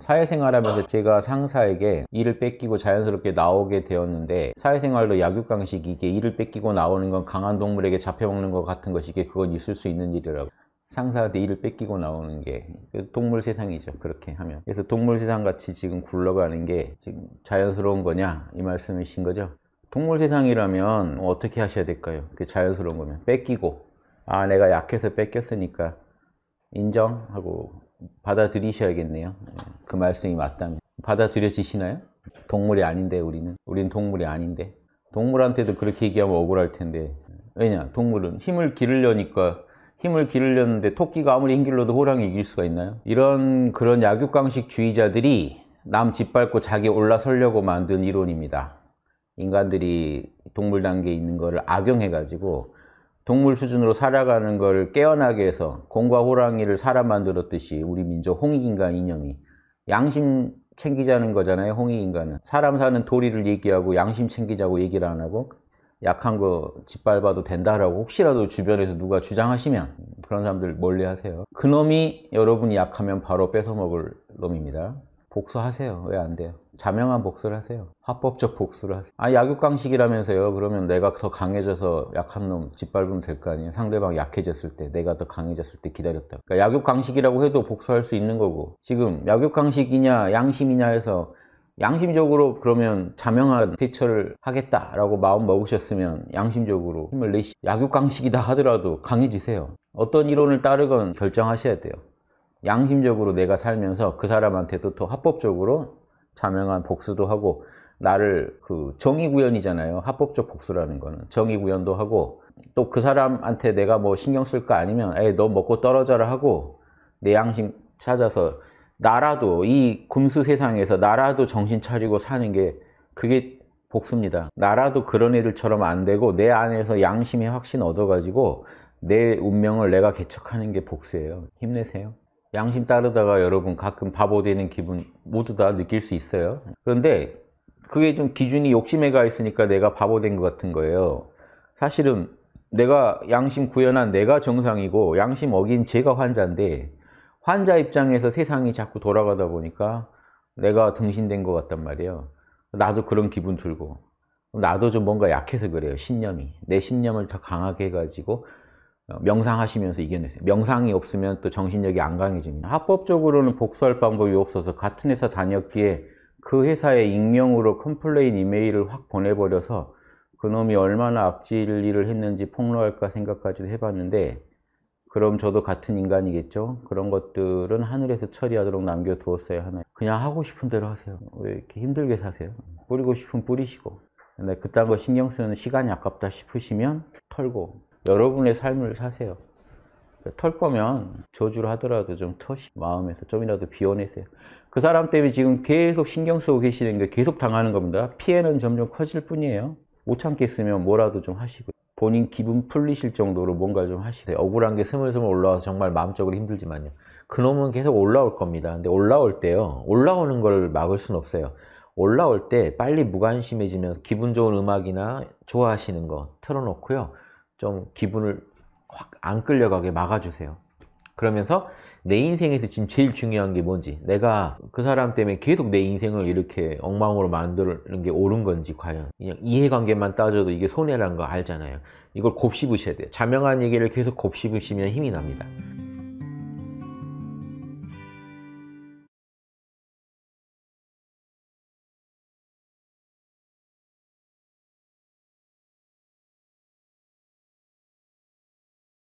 사회생활하면서 제가 상사에게 일을 뺏기고 자연스럽게 나오게 되었는데 사회생활도 약육강식 이게 일을 뺏기고 나오는 건 강한 동물에게 잡혀먹는 것 같은 것이게 그건 있을 수 있는 일이라고 상사한테 일을 뺏기고 나오는 게 그 동물 세상이죠 그렇게 하면 그래서 동물 세상 같이 지금 굴러가는 게 지금 자연스러운 거냐 이 말씀이신 거죠 동물 세상이라면 어떻게 하셔야 될까요 그 자연스러운 거면 뺏기고 아 내가 약해서 뺏겼으니까 인정하고 받아들이셔야겠네요 그 말씀이 맞다면 받아들여지시나요? 동물이 아닌데 우리는 우린 동물이 아닌데 동물한테도 그렇게 얘기하면 억울할 텐데 왜냐 동물은 힘을 기르려니까 힘을 기르려는데 토끼가 아무리 힘길러도 호랑이 이길 수가 있나요? 이런 그런 약육강식 주의자들이 남 짓밟고 자기 올라서려고 만든 이론입니다 인간들이 동물 단계에 있는 것을 악용해 가지고 동물 수준으로 살아가는 걸 깨어나게 해서 공과 호랑이를 사람 만들었듯이 우리 민족 홍익인간 이념이 양심 챙기자는 거잖아요 홍익 인간은 사람 사는 도리를 얘기하고 양심 챙기자고 얘기를 안 하고 약한 거 짓밟아도 된다라고 혹시라도 주변에서 누가 주장하시면 그런 사람들 멀리 하세요 그놈이 여러분이 약하면 바로 뺏어먹을 놈입니다 복수하세요. 왜 안 돼요? 자명한 복수를 하세요. 합법적 복수를 하세요. 아, 약육강식이라면서요. 그러면 내가 더 강해져서 약한 놈 짓밟으면 될 거 아니에요. 상대방 약해졌을 때, 내가 더 강해졌을 때 기다렸다. 그러니까 약육강식이라고 해도 복수할 수 있는 거고. 지금 약육강식이냐, 양심이냐 해서 양심적으로 그러면 자명한 대처를 하겠다라고 마음 먹으셨으면 양심적으로 힘을 내시 약육강식이다 하더라도 강해지세요. 어떤 이론을 따르건 결정하셔야 돼요. 양심적으로 내가 살면서 그 사람한테도 더 합법적으로 자명한 복수도 하고 나를 그 정의구현이잖아요. 합법적 복수라는 거는 정의구현도 하고 또 그 사람한테 내가 뭐 신경 쓸 거 아니면 에이 너 먹고 떨어져라 하고 내 양심 찾아서 나라도 이 금수 세상에서 나라도 정신 차리고 사는 게 그게 복수입니다. 나라도 그런 애들처럼 안 되고 내 안에서 양심의 확신 얻어가지고 내 운명을 내가 개척하는 게 복수예요. 힘내세요. 양심 따르다가 여러분 가끔 바보 되는 기분 모두 다 느낄 수 있어요 그런데 그게 좀 기준이 욕심에 가 있으니까 내가 바보 된 것 같은 거예요 사실은 내가 양심 구현한 내가 정상이고 양심 어긴 제가 환자인데 환자 입장에서 세상이 자꾸 돌아가다 보니까 내가 등신된 것 같단 말이에요 나도 그런 기분 들고 나도 좀 뭔가 약해서 그래요 신념이 내 신념을 더 강하게 해가지고 어, 명상하시면서 이겨내세요. 명상이 없으면 또 정신력이 안 강해집니다. 합법적으로는 복수할 방법이 없어서 같은 회사 다녔기에 그 회사에 익명으로 컴플레인 이메일을 확 보내버려서 그놈이 얼마나 악질 일을 했는지 폭로할까 생각까지도 해봤는데 그럼 저도 같은 인간이겠죠? 그런 것들은 하늘에서 처리하도록 남겨두었어야 하나요? 그냥 하고 싶은 대로 하세요. 왜 이렇게 힘들게 사세요? 뿌리고 싶은 뿌리시고 근데 그딴 거 신경 쓰는 시간이 아깝다 싶으시면 털고 여러분의 삶을 사세요. 털 거면 저주를 하더라도 좀 터시 마음에서 좀이라도 비워내세요. 그 사람 때문에 지금 계속 신경 쓰고 계시는 게 계속 당하는 겁니다. 피해는 점점 커질 뿐이에요. 못 참겠으면 뭐라도 좀 하시고 본인 기분 풀리실 정도로 뭔가 좀 하시고 억울한 게 스물스물 올라와서 정말 마음적으로 힘들지만요. 그놈은 계속 올라올 겁니다. 근데 올라올 때요. 올라오는 걸 막을 수는 없어요. 올라올 때 빨리 무관심해지면 서 기분 좋은 음악이나 좋아하시는 거 틀어놓고요. 좀 기분을 확 안 끌려가게 막아주세요. 그러면서 내 인생에서 지금 제일 중요한 게 뭔지 내가 그 사람 때문에 계속 내 인생을 이렇게 엉망으로 만드는 게 옳은 건지 과연 그냥 이해관계만 따져도 이게 손해라는 거 알잖아요 이걸 곱씹으셔야 돼요 자명한 얘기를 계속 곱씹으시면 힘이 납니다